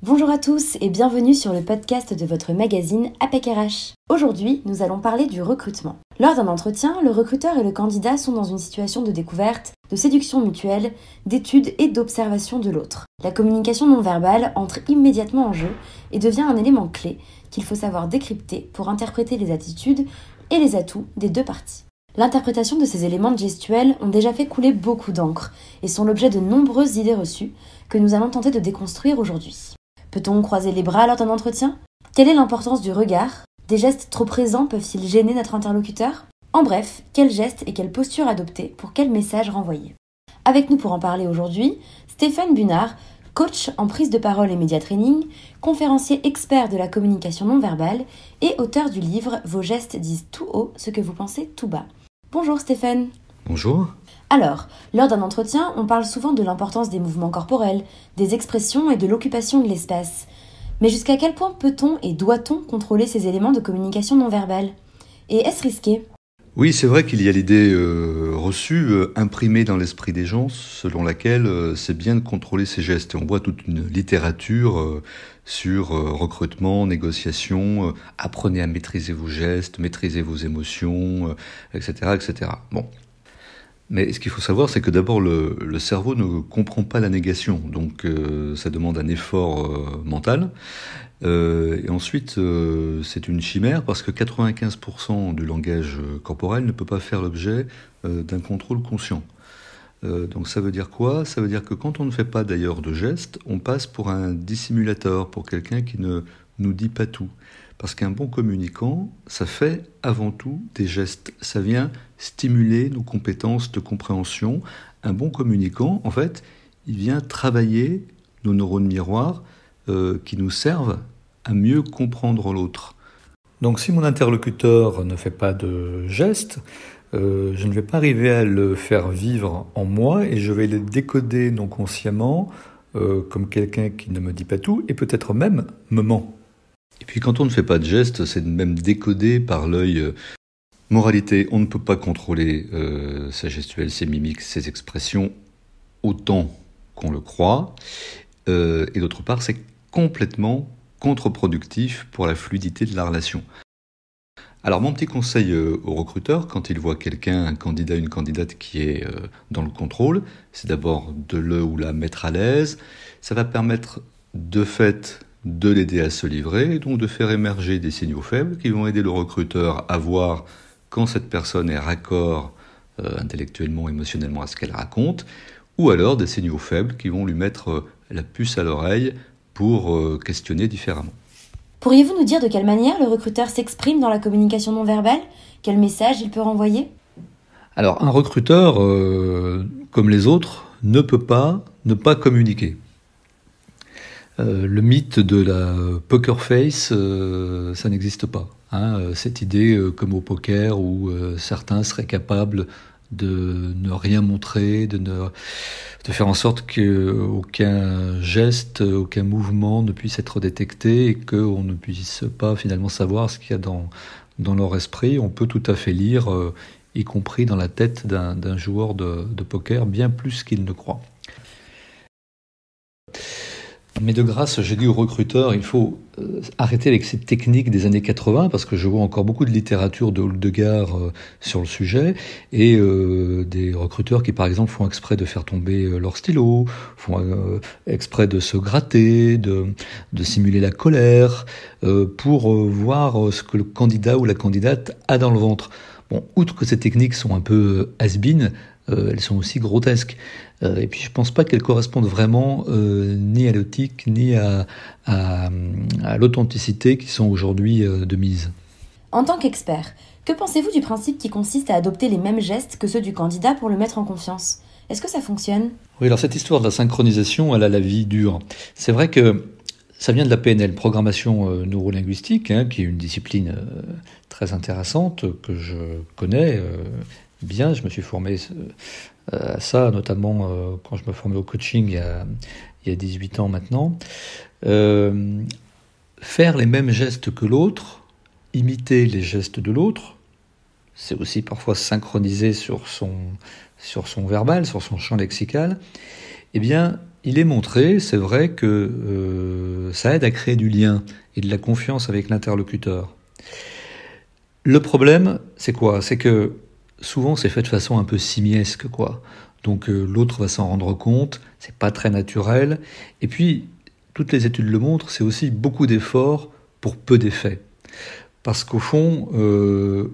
Bonjour à tous et bienvenue sur le podcast de votre magazine APEC Aujourd'hui, nous allons parler du recrutement. Lors d'un entretien, le recruteur et le candidat sont dans une situation de découverte, de séduction mutuelle, d'étude et d'observation de l'autre. La communication non verbale entre immédiatement en jeu et devient un élément clé qu'il faut savoir décrypter pour interpréter les attitudes et les atouts des deux parties. L'interprétation de ces éléments gestuels ont déjà fait couler beaucoup d'encre et sont l'objet de nombreuses idées reçues que nous allons tenter de déconstruire aujourd'hui. Peut-on croiser les bras lors d'un entretien Quelle est l'importance du regard Des gestes trop présents peuvent-ils gêner notre interlocuteur En bref, quels gestes et quelles postures adopter pour quel message renvoyer Avec nous pour en parler aujourd'hui, Stéphane Bunard, coach en prise de parole et média training, conférencier expert de la communication non verbale et auteur du livre Vos gestes disent tout haut ce que vous pensez tout bas. Bonjour Stéphane Bonjour. Alors, lors d'un entretien, on parle souvent de l'importance des mouvements corporels, des expressions et de l'occupation de l'espace. Mais jusqu'à quel point peut-on et doit-on contrôler ces éléments de communication non verbale Et est-ce risqué Oui, c'est vrai qu'il y a l'idée euh, reçue, euh, imprimée dans l'esprit des gens, selon laquelle euh, c'est bien de contrôler ses gestes. Et on voit toute une littérature sur recrutement, négociation, apprenez à maîtriser vos gestes, maîtriser vos émotions, etc., etc. Bon, mais ce qu'il faut savoir, c'est que d'abord, le, cerveau ne comprend pas la négation, donc euh, ça demande un effort euh, mental. Euh, et ensuite, c'est une chimère parce que 95% du langage corporel ne peut pas faire l'objet d'un contrôle conscient. donc ça veut dire quoi Ça veut dire que quand on ne fait pas d'ailleurs de gestes, on passe pour un dissimulateur, pour quelqu'un qui ne nous dit pas tout. Parce qu'un bon communicant, ça fait avant tout des gestes. Ça vient stimuler nos compétences de compréhension. Un bon communicant, en fait, il vient travailler nos neurones miroirs euh, qui nous servent à mieux comprendre l'autre. Donc si mon interlocuteur ne fait pas de gestes, euh, je ne vais pas arriver à le faire vivre en moi et je vais le décoder non consciemment euh, comme quelqu'un qui ne me dit pas tout et peut-être même me ment. Et puis quand on ne fait pas de gestes, c'est même décodé par l'œil. Euh, moralité, on ne peut pas contrôler euh, sa gestuelle, ses mimiques, ses expressions autant qu'on le croit. Euh, et d'autre part, c'est complètement contre-productif pour la fluidité de la relation. Alors mon petit conseil euh, aux recruteurs, quand ils voient quelqu'un, un candidat, une candidate qui est dans le contrôle, c'est d'abord de le ou la mettre à l'aise. Ça va permettre de fait de l'aider à se livrer, et donc de faire émerger des signaux faibles qui vont aider le recruteur à voir quand cette personne est raccord euh, intellectuellement, émotionnellement à ce qu'elle raconte, ou alors des signaux faibles qui vont lui mettre euh, la puce à l'oreille pour euh, questionner différemment. Pourriez-vous nous dire de quelle manière le recruteur s'exprime dans la communication non verbale Quel message il peut renvoyer Alors un recruteur, comme les autres, ne peut pas ne pas communiquer. Euh, le mythe de la poker face, euh, ça n'existe pas. Hein. Euh, cette idée, comme au poker, où certains seraient capables de ne rien montrer, de, ne, faire en sorte qu'aucun geste, aucun mouvement ne puisse être détecté et qu'on ne puisse pas finalement savoir ce qu'il y a dans, leur esprit. On peut tout à fait lire, y compris dans la tête d'un joueur de, de poker, bien plus qu'il ne croit. Mais de grâce, j'ai dit aux recruteurs, il faut euh, arrêter avec cette technique des années 80 parce que je vois encore beaucoup de littérature de gare euh, sur le sujet et euh, des recruteurs qui par exemple font exprès de faire tomber leur stylo, font exprès de se gratter, de, simuler la colère pour voir ce que le candidat ou la candidate a dans le ventre. Bon, outre que ces techniques sont un peu has elles sont aussi grotesques. Euh, et puis je pense pas qu'elles correspondent vraiment euh, ni à l'éthique ni à, à, l'authenticité qui sont aujourd'hui euh, de mise. En tant qu'expert, que pensez-vous du principe qui consiste à adopter les mêmes gestes que ceux du candidat pour le mettre en confiance Est-ce que ça fonctionne Oui, alors cette histoire de la synchronisation, elle a la vie dure. C'est vrai que ça vient de la PNL, programmation neurolinguistique, hein, qui est une discipline très intéressante que je connais bien. Je me suis formé euh, ça, notamment euh, quand je me formais au coaching il y a, 18 ans maintenant. Euh, faire les mêmes gestes que l'autre, imiter les gestes de l'autre, c'est aussi parfois synchroniser sur son, sur son verbal, sur son champ lexical, eh bien, il est montré, c'est vrai, que ça aide à créer du lien et de la confiance avec l'interlocuteur. Le problème, c'est quoi C'est que souvent c'est fait de façon un peu simiesque, quoi. Donc euh, l'autre va s'en rendre compte, c'est pas très naturel. Et puis, toutes les études le montrent, c'est aussi beaucoup d'efforts pour peu d'effets. Parce qu'au fond, euh,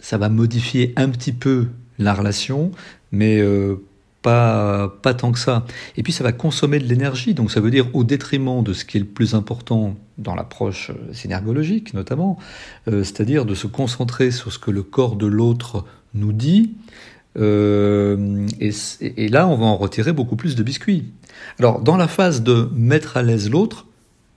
ça va modifier un petit peu la relation, mais euh, pas, pas tant que ça. Et puis ça va consommer de l'énergie, donc ça veut dire au détriment de ce qui est le plus important dans l'approche synergologique notamment, c'est-à-dire de se concentrer sur ce que le corps de l'autre nous dit, euh, et, là, on va en retirer beaucoup plus de biscuits. Alors, dans la phase de mettre à l'aise l'autre,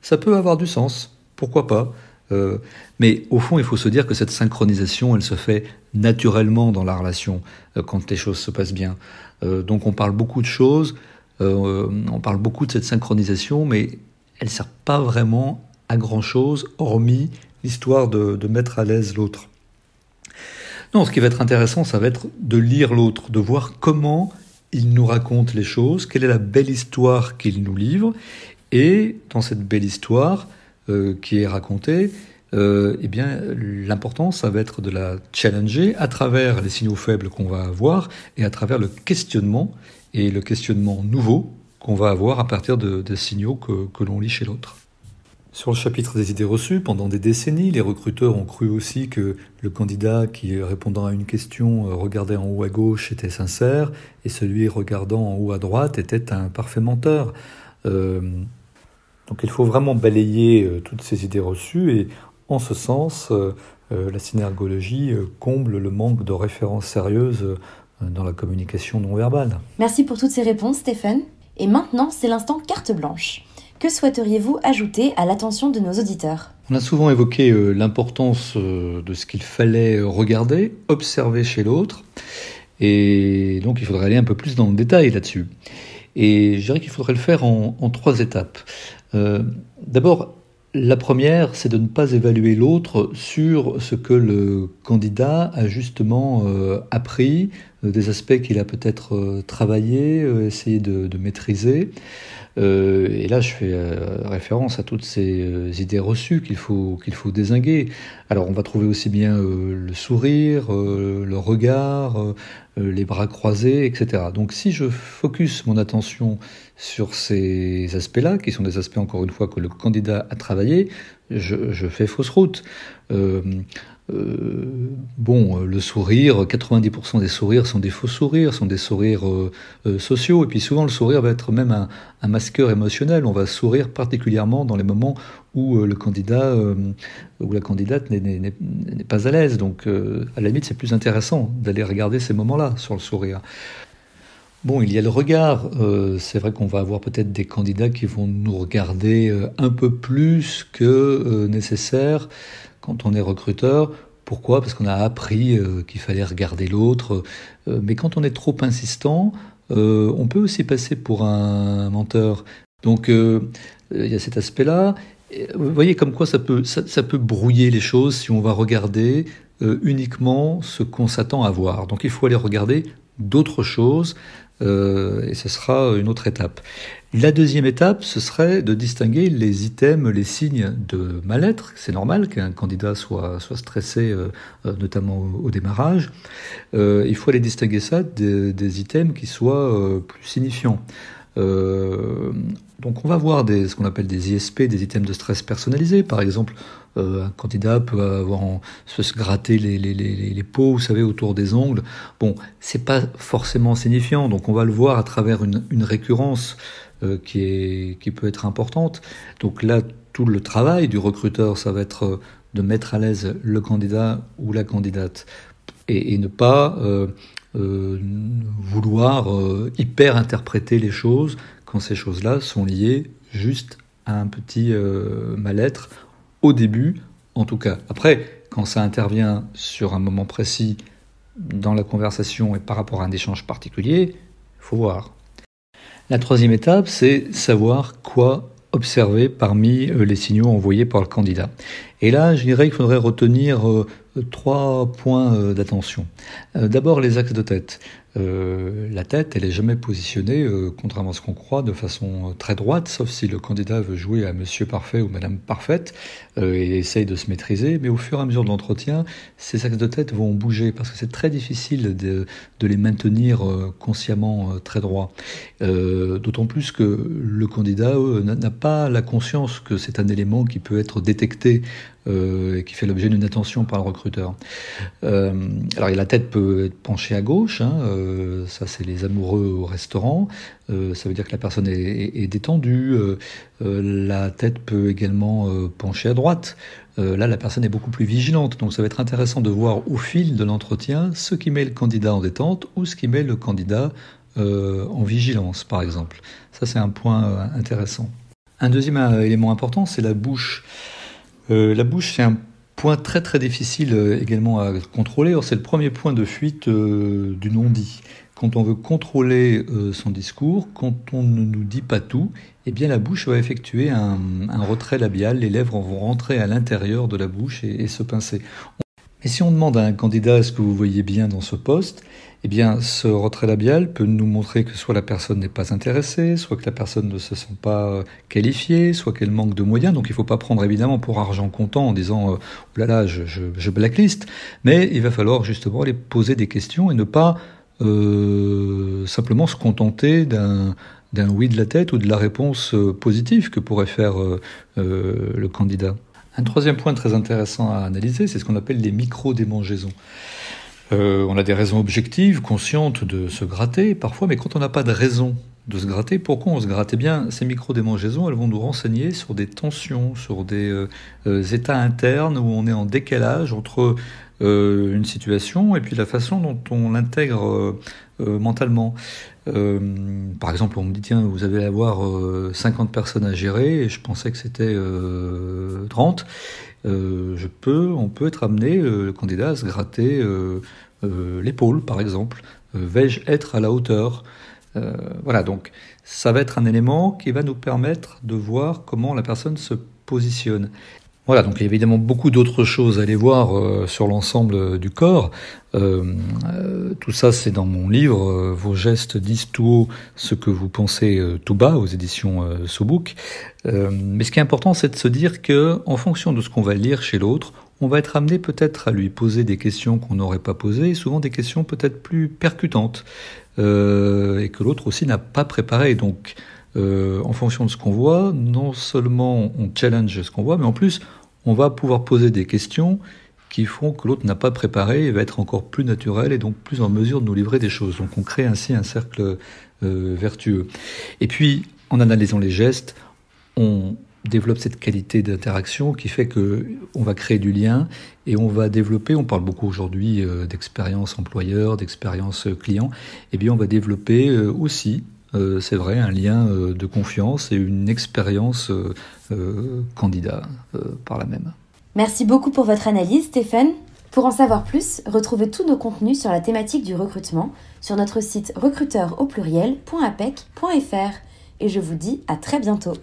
ça peut avoir du sens, pourquoi pas. Euh, mais au fond, il faut se dire que cette synchronisation, elle se fait naturellement dans la relation euh, quand les choses se passent bien. donc, on parle beaucoup de choses, on parle beaucoup de cette synchronisation, mais elle ne sert pas vraiment à grand chose, hormis l'histoire de mettre à l'aise l'autre. Non, ce qui va être intéressant, ça va être de lire l'autre, de voir comment il nous raconte les choses, quelle est la belle histoire qu'il nous livre, et dans cette belle histoire euh, qui est racontée, euh, eh bien, l'important, ça va être de la challenger à travers les signaux faibles qu'on va avoir et à travers le questionnement et le questionnement nouveau qu'on va avoir à partir des signaux que l'on lit chez l'autre. Sur le chapitre des idées reçues, pendant des décennies, les recruteurs ont cru aussi que le candidat qui, répondant à une question, euh, regardait en haut à gauche était sincère, et celui regardant en haut à droite était un parfait menteur. Euh, donc il faut vraiment balayer euh, toutes ces idées reçues, et en ce sens, la synergologie comble le manque de références sérieuses dans la communication non verbale. Merci pour toutes ces réponses, Stéphane. Et maintenant, c'est l'instant carte blanche. Que souhaiteriez-vous ajouter à l'attention de nos auditeurs On a souvent évoqué euh, l'importance euh, de ce qu'il fallait regarder, observer chez l'autre, et donc il faudrait aller un peu plus dans le détail là-dessus. Et je dirais qu'il faudrait le faire en, trois étapes. Euh, d'abord, la première, c'est de ne pas évaluer l'autre sur ce que le candidat a justement appris, euh, des aspects qu'il a peut-être euh, travaillé, euh, essayé de, maîtriser. et là, je fais référence à toutes ces idées reçues qu'il faut, qu'il faut désinguer. Alors, on va trouver aussi bien le sourire, le regard, les bras croisés, etc. Donc, si je focus mon attention sur ces aspects-là, qui sont des aspects, encore une fois, que le candidat a travaillé, je fais fausse route. Euh, bon, euh, le sourire, 90% des sourires sont des faux sourires, sont des sourires euh, sociaux. Et puis souvent, le sourire va être même un, masqueur émotionnel. On va sourire particulièrement dans les moments où le candidat ou la candidate n'est pas à l'aise. Donc, à la limite, c'est plus intéressant d'aller regarder ces moments-là sur le sourire. Bon, il y a le regard. c'est vrai qu'on va avoir peut-être des candidats qui vont nous regarder un peu plus que nécessaire quand on est recruteur. Pourquoi Parce qu'on a appris euh, qu'il fallait regarder l'autre. Euh, mais quand on est trop insistant, euh, on peut aussi passer pour un menteur. Donc il y a cet aspect-là. Vous voyez comme quoi ça peut, ça, peut brouiller les choses si on va regarder uniquement ce qu'on s'attend à voir. Donc il faut aller regarder d'autres choses et ce sera une autre étape. La deuxième étape, ce serait de distinguer les items, les signes de mal-être. C'est normal qu'un candidat soit, stressé, euh, euh, notamment au, démarrage. Euh, il faut aller distinguer ça des, items qui soient plus signifiants. donc on va voir ce qu'on appelle des ISP, des items de stress personnalisés. Par exemple, un candidat peut avoir se gratter les, peaux, vous savez, autour des ongles. Bon, c'est pas forcément signifiant, donc on va le voir à travers une récurrence. Euh, qui, qui peut être importante. Donc là, tout le travail du recruteur, ça va être euh, de mettre à l'aise le candidat ou la candidate et, ne pas euh, vouloir hyper interpréter les choses quand ces choses-là sont liées juste à un petit mal-être au début, en tout cas. Après, quand ça intervient sur un moment précis dans la conversation et par rapport à un échange particulier, il faut voir. La troisième étape, c'est savoir quoi observer parmi euh, les signaux envoyés par le candidat. Et là, je dirais qu'il faudrait retenir euh, trois points euh, d'attention. Euh, d'abord, les axes de tête. Euh, la tête, elle n'est jamais positionnée, contrairement à ce qu'on croit, de façon très droite, sauf si le candidat veut jouer à Monsieur Parfait ou Madame Parfaite et essaye de se maîtriser. Mais au fur et à mesure de l'entretien, ces axes de tête vont bouger parce que c'est très difficile de, de les maintenir consciemment très droits. D'autant plus que le candidat n'a pas la conscience que c'est un élément qui peut être détecté euh, et qui fait l'objet d'une attention par le recruteur. Euh, alors, la tête peut être penchée à gauche, hein, euh, ça c'est les amoureux au restaurant, ça veut dire que la personne est, détendue. la tête peut également pencher à droite. là, la personne est beaucoup plus vigilante, donc ça va être intéressant de voir au fil de l'entretien ce qui met le candidat en détente ou ce qui met le candidat en vigilance, par exemple. Ça, c'est un point intéressant. Un deuxième élément important, c'est la bouche. Euh, la bouche, c'est un point très très difficile euh, également à contrôler. C'est le premier point de fuite euh, du non-dit. Quand on veut contrôler son discours, quand on ne nous dit pas tout, eh bien la bouche va effectuer un, retrait labial, les lèvres vont rentrer à l'intérieur de la bouche et se pincer. Et si on demande à un candidat ce que vous voyez bien dans ce poste, eh bien, ce retrait labial peut nous montrer que soit la personne n'est pas intéressée, soit que la personne ne se sent pas euh, qualifiée, soit qu'elle manque de moyens. Donc, il ne faut pas prendre évidemment pour argent comptant en disant oh là là, je, je, blacklist. Mais il va falloir justement aller poser des questions et ne pas euh, simplement se contenter d'un oui de la tête ou de la réponse euh, positive que pourrait faire le candidat. Un troisième point très intéressant à analyser, c'est ce qu'on appelle les micro-démangeaisons. Euh, on a des raisons objectives, conscientes de se gratter parfois, mais quand on n'a pas de raison de se gratter, pourquoi on se gratte Eh bien, ces micro-démangeaisons, elles vont nous renseigner sur des tensions, sur des euh, euh, états internes où on est en décalage entre une situation et puis la façon dont on l'intègre euh, mentalement. Euh, par exemple, on me dit, tiens, vous allez avoir 50 euh, personnes à gérer, et je pensais que c'était 30. on peut être amené, le candidat, à se gratter l'épaule, par exemple. Vais-je être à la hauteur Voilà, donc ça va être un élément qui va nous permettre de voir comment la personne se positionne. Voilà, donc il y a évidemment beaucoup d'autres choses à aller voir euh, sur l'ensemble euh, du corps. Euh, tout ça, c'est dans mon livre. Vos gestes disent tout haut ce que vous pensez tout bas aux éditions Sobook. mais ce qui est important, c'est de se dire que, en fonction de ce qu'on va lire chez l'autre, on va être amené peut-être à lui poser des questions qu'on n'aurait pas posées, souvent des questions peut-être plus percutantes et que l'autre aussi n'a pas préparé. Donc euh, en fonction de ce qu'on voit, non seulement on challenge ce qu'on voit, mais en plus, on va pouvoir poser des questions qui font que l'autre n'a pas préparé et va être encore plus naturel et donc plus en mesure de nous livrer des choses. Donc on crée ainsi un cercle euh, vertueux. Et puis, en analysant les gestes, on développe cette qualité d'interaction qui fait que on va créer du lien et on va développer, on parle beaucoup aujourd'hui euh, d'expérience employeur, d'expérience client, et bien on va développer aussi euh, c'est vrai, un lien euh, de confiance et une expérience euh, candidat par la même. Merci beaucoup pour votre analyse, Stéphane. Pour en savoir plus, retrouvez tous nos contenus sur la thématique du recrutement sur notre site recruteur au pluriel.apec.fr. Et je vous dis à très bientôt.